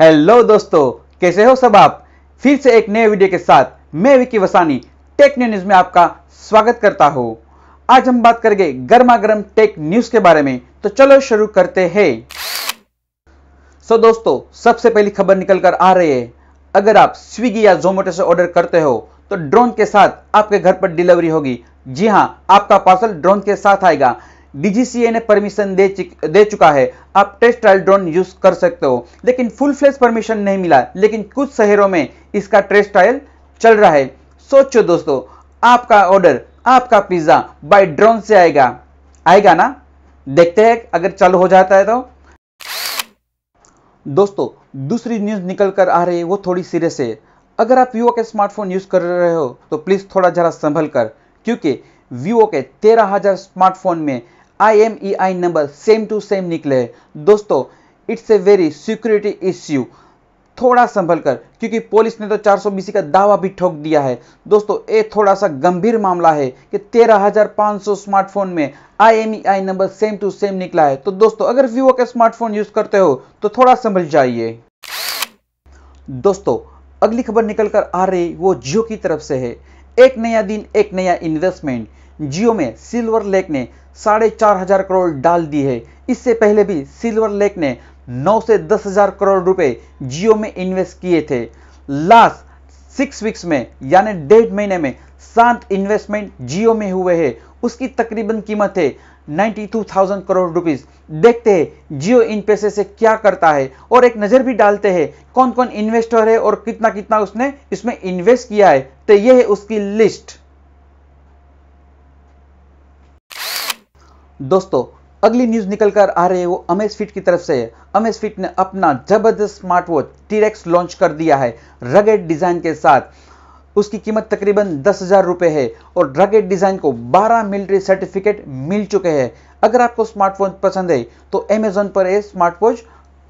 hello दोस्तों कैसे हो सब आप फिर से एक नए वीडियो के साथ मैं विकी वसानी टेक न्यूज में आपका स्वागत करता हूं आज हम बात करेंगे गर्मा गर्म टेक न्यूज के बारे में तो चलो शुरू करते हैं सो so दोस्तों सबसे पहली खबर निकल कर आ रही है अगर आप स्विगी या जोमेटो से ऑर्डर करते हो तो ड्रोन के साथ आपके घर पर डिलीवरी होगी जी हाँ आपका पार्सल ड्रोन के साथ आएगा डीजीसीए ने परमिशन दे दे चुका है आप टेस्ट ट्रायल ड्रोन यूज कर सकते हो लेकिन फुल फ्लेस परमिशन नहीं मिला लेकिन कुछ शहरों में इसका टेस्ट ट्रायल चल रहा है सोचो दोस्तों आपका ऑर्डर आपका पिज्जा बाय ड्रोन से आएगा आएगा ना देखते हैं अगर चालू हो जाता है तो दोस्तों दूसरी न्यूज निकल कर आ रही है वो थोड़ी सीरियस है अगर आप वीवो के स्मार्टफोन यूज कर रहे हो तो प्लीज थोड़ा जरा संभल कर क्योंकि वीवो के तेरह हजार स्मार्टफोन में I M E I number same to same निकले हैं दोस्तों it's a very security issue थोड़ा संभल कर क्योंकि पुलिस ने तो बीसी का दावा भी ठोक दिया है दोस्तों ये थोड़ा सा गंभीर मामला है कि 13,500 स्मार्टफोन में I number same to same निकला है तो दोस्तों अगर वीवो का स्मार्टफोन यूज करते हो तो थोड़ा संभल जाइए दोस्तों अगली खबर निकलकर आ रही वो जियो की तरफ से है एक नया दिन एक नया इन्वेस्टमेंट जियो में सिल्वर लेक ने साढ़े चार हजार करोड़ डाल दी है इससे पहले भी सिल्वर लेक ने नौ से दस हजार करोड़ रुपए जियो में इन्वेस्ट किए थे लास्ट सिक्स वीक्स में यानी डेढ़ महीने में सात इन्वेस्टमेंट जियो में हुए हैं उसकी तकरीबन कीमत है 92,000 करोड़ रुपीस देखते हैं जियो इन पैसे से क्या करता है और एक नज़र भी डालते हैं कौन कौन इन्वेस्टर है और कितना कितना उसने इसमें इन्वेस्ट किया है तो यह है उसकी लिस्ट दोस्तों अगली न्यूज निकल कर आ रही है वो अमेज फिट की तरफ से है अमेज फिट ने अपना जबरदस्त स्मार्ट वॉच टीरेक्स लॉन्च कर दिया है रगेड डिजाइन के साथ उसकी कीमत तकरीबन दस हजार रुपए है और रगेड डिजाइन को 12 मिलिट्री सर्टिफिकेट मिल चुके हैं अगर आपको स्मार्टफोन पसंद है तो अमेजोन पर यह स्मार्ट वॉच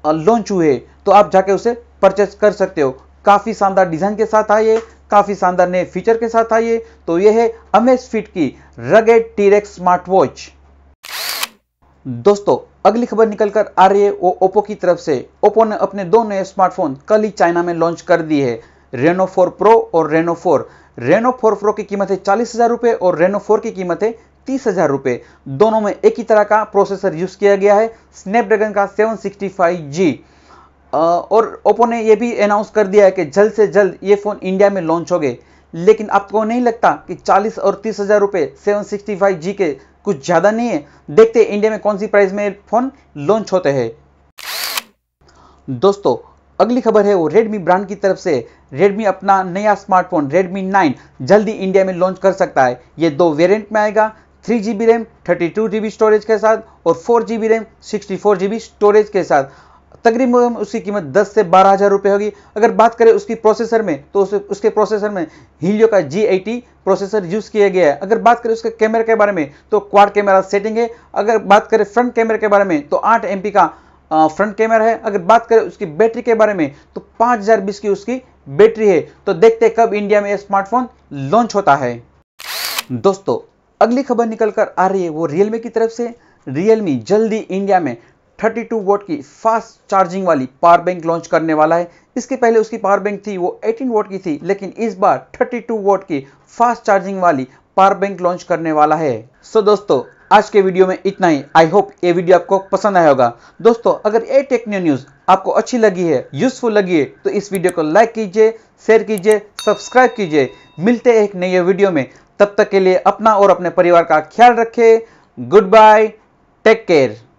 लॉन्च हुए तो आप जाके उसे परचेस कर सकते हो काफ़ी शानदार डिज़ाइन के साथ आइए काफ़ी शानदार नए फीचर के साथ आइए तो यह है अमेज फिट की रगेड टीरेक्स स्मार्ट वॉच दोस्तों अगली खबर निकलकर आ रही है वो ओप्पो की तरफ से ओप्पो ने अपने दो नए स्मार्टफोन कल ही चाइना में लॉन्च कर दिए है रेनो 4 प्रो और रेनो 4 रेनो 4 प्रो की कीमत है चालीस हजार रुपए और रेनो 4 की कीमत है तीस हजार रुपए दोनों में एक ही तरह का प्रोसेसर यूज किया गया है स्नैपड्रैगन का 765G और ओप्पो ने यह भी अनाउंस कर दिया है कि जल्द से जल्द ये फ़ोन इंडिया में लॉन्च हो गए लेकिन आपको नहीं लगता कि 40 और तीस हज़ार रुपये सेवन के कुछ ज़्यादा नहीं है देखते इंडिया में कौन सी प्राइस में फ़ोन लॉन्च होते हैं दोस्तों अगली खबर है वो Redmi ब्रांड की तरफ से Redmi अपना नया स्मार्टफोन Redmi 9 जल्दी इंडिया में लॉन्च कर सकता है ये दो वेरिएंट में आएगा three G B RAM thirty two G B storage के साथ और four G B RAM sixty four G B storage के साथ तकरीबन उसकी कीमत 10 से बारह हज़ार रुपये होगी अगर बात करें उसकी प्रोसेसर में तो उस, उसके प्रोसेसर में हीलियो का G80 प्रोसेसर यूज़ किया गया है अगर बात करें उसके कैमरे के बारे में तो क्वाड कैमरा सेटिंग है अगर बात करें फ्रंट कैमरे के बारे में तो आठ एम का फ्रंट कैमरा है अगर बात करें उसकी बैटरी के बारे में तो पाँच की उसकी बैटरी है तो देखते कब इंडिया में यह स्मार्टफोन लॉन्च होता है दोस्तों अगली खबर निकल कर आ रही है वो रियलमी की तरफ से रियलमी जल्दी इंडिया में 32 वोट की फास्ट चार्जिंग वाली पावर बैंक लॉन्च करने वाला है इसके पहले उसकी पावर बैंक थी वो 18 वोट की थी लेकिन इस बार 32 वोट की फास्ट चार्जिंग वाली पावर बैंक लॉन्च करने वाला है सो so, दोस्तों आज के वीडियो में इतना ही आई होप ये वीडियो आपको पसंद आया होगा दोस्तों अगर ये टेक्नो न्यूज आपको अच्छी लगी है यूजफुल लगी है तो इस वीडियो को लाइक कीजिए शेयर कीजिए सब्सक्राइब कीजिए मिलते हैं एक नई वीडियो में तब तक के लिए अपना और अपने परिवार का ख्याल रखें गुड बाय टेक केयर